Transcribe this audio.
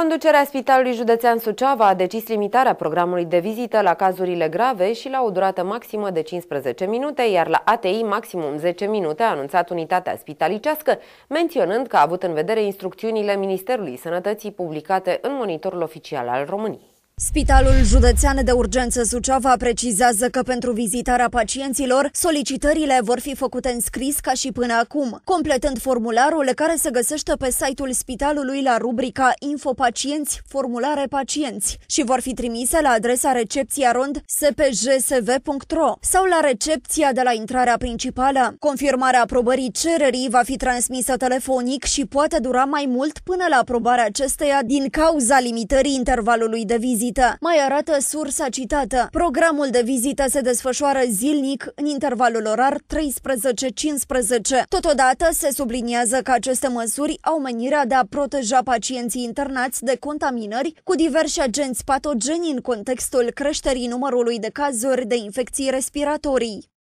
Conducerea Spitalului Județean Suceava a decis limitarea programului de vizită la cazurile grave și la o durată maximă de 15 minute, iar la ATI maximum 10 minute, a anunțat unitatea spitalicească, menționând că a avut în vedere instrucțiunile Ministerului Sănătății publicate în monitorul oficial al României. Spitalul Județean de Urgență Suceava precizează că pentru vizitarea pacienților, solicitările vor fi făcute în scris ca și până acum, completând formularul care se găsește pe site-ul spitalului la rubrica Info Pacienți, formulare pacienți și vor fi trimise la adresa recepția rond spjsv.ro sau la recepția de la intrarea principală. Confirmarea aprobării cererii va fi transmisă telefonic și poate dura mai mult până la aprobarea acesteia din cauza limitării intervalului de vizită vizită, mai arată sursa citată. Programul de vizită se desfășoară zilnic în intervalul orar 13-15. Totodată se subliniază că aceste măsuri au menirea de a proteja pacienții internați de contaminări cu diversi agenți patogeni în contextul creșterii numărului de cazuri de infecții respiratorii.